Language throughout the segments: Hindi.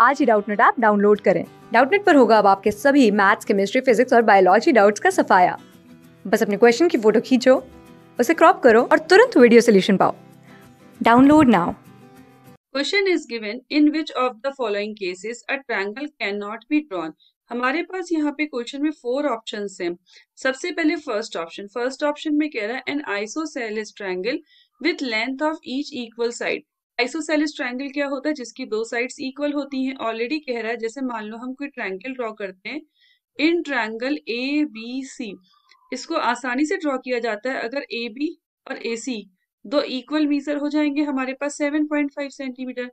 आज ही डाउटनेट ऐप डाउनलोड करें डाउटनेट पर होगा अब आपके सभी मैथ्स केमिस्ट्री फिजिक्स और बायोलॉजी डाउट्स का सफाया बस अपने क्वेश्चन की फोटो खींचो उसे क्रॉप करो और तुरंत वीडियो सोल्यूशन पाओ download now question is given in which of the following cases a triangle can not be drawn हमारे पास यहाँ पे क्वेश्चन में फोर ऑप्शन हैं सबसे पहले फर्स्ट ऑप्शन फर्स्ट ऑप्शन में कह रहा है an isosceles triangle with length of each equal side isosceles triangle क्या होता है जिसकी दो साइड्स इक्वल होती हैं ऑलरेडी कह रहा है जैसे मान लो हम कोई ट्रायंगल ड्रॉ करते हैं in triangle A B C इसको आसानी से ड्रॉ किया जाता है अगर ए बी और ए सी दो इक्वल मीजर हो जाएंगे हमारे पास 7.5 सेंटीमीटर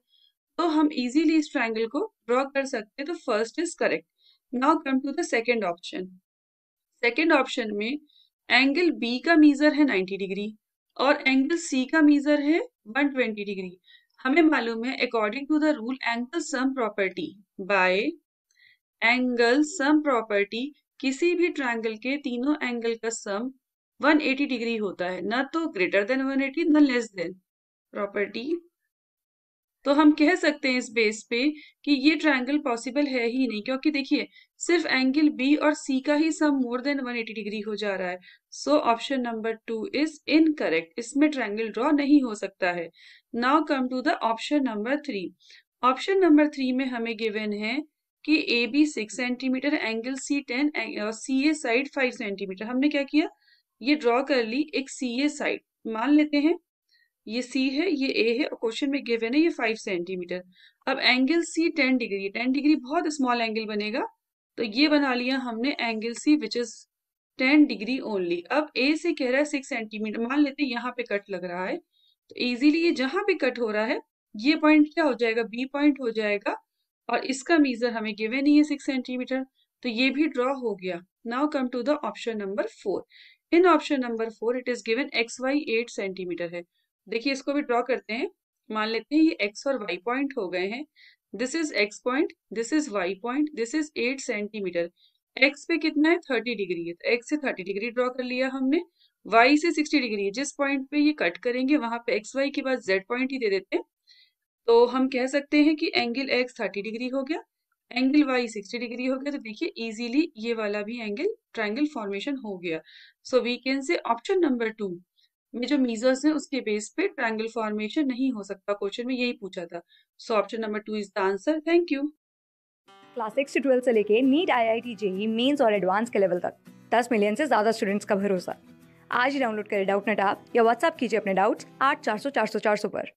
तो हम इजीली इस ट्रायंगल को ड्रॉ कर सकते हैं तो first is correct now come to the second option second option में एंगल बी का मीजर है नाइन्टी डिग्री और एंगल सी का मीजर है 120 डिग्री हमें मालूम है according to the rule angle sum property by angle sum property किसी भी ट्रायंगल के तीनों एंगल का सम 180 डिग्री होता है ना तो ग्रेटर देन 180 ना लेस देन प्रॉपर्टी तो हम कह सकते हैं इस बेस पे कि ये ट्रायंगल पॉसिबल है ही नहीं क्योंकि देखिए सिर्फ एंगल बी और सी का ही सम मोर देन 180 डिग्री हो जा रहा है so option number two is incorrect इसमें ट्रायंगल ड्रॉ नहीं हो सकता है now come to the option number three option number three में हमें गिवन है कि A B six centimetre angle C ten और C A side five centimetre हमने क्या किया ये ड्रॉ कर ली एक सी ए साइड मान लेते हैं ये सी है ये ए है और क्वेश्चन में गिवन है ये फाइव सेंटीमीटर अब angle C ten degree ten degree बहुत स्मॉल एंगल बनेगा तो ये बना लिया हमने angle C which is ten degree only अब ए से कह रहा है सिक्स सेंटीमीटर मान लेते हैं यहाँ पे कट लग रहा है तो इजीली ये जहां पे कट हो रहा है ये पॉइंट क्या हो जाएगा बी पॉइंट हो जाएगा और इसका मीजर हमें गिवेन ही है सिक्स सेंटीमीटर तो ये भी ड्रॉ हो गया now come to the option number four in option number four it is given X Y eight centimetre है देखिए इसको भी ड्रॉ करते हैं मान लेते हैं ये एक्स और वाई पॉइंट हो गए हैं this is x point this is y point this is eight centimetre x पे कितना है थर्टी डिग्री है तो एक्स से थर्टी डिग्री ड्रॉ कर लिया हमने वाई से सिक्सटी डिग्री जिस पॉइंट पे ये कट करेंगे वहां पे एक्स वाई के बाद जेड पॉइंट ही दे देते हैं तो हम कह सकते हैं कि एंगल एक्स थर्टी डिग्री हो गया एंगल वाई सिक्सटी डिग्री हो गया तो देखिए इजीली ये वाला भी एंगल ट्राइंगल फॉर्मेशन हो गया so we can say option number two जो मीजर्स है उसके बेस पे ट्रायंगल फॉर्मेशन नहीं हो सकता क्वेश्चन में यही पूछा था so option number two is the answer thank you class six से ट्वेल्थ से लेके NEET I I T JEE mains और एडवांस के लेवल तक दस मिलियन से ज़्यादा स्टूडेंट्स का भरोसा आज ही डाउनलोड करें डाउट नेट आप या व्हाट्सअप कीजिए अपने डाउट्स आठ चार सौ चार सौ चार सौ पर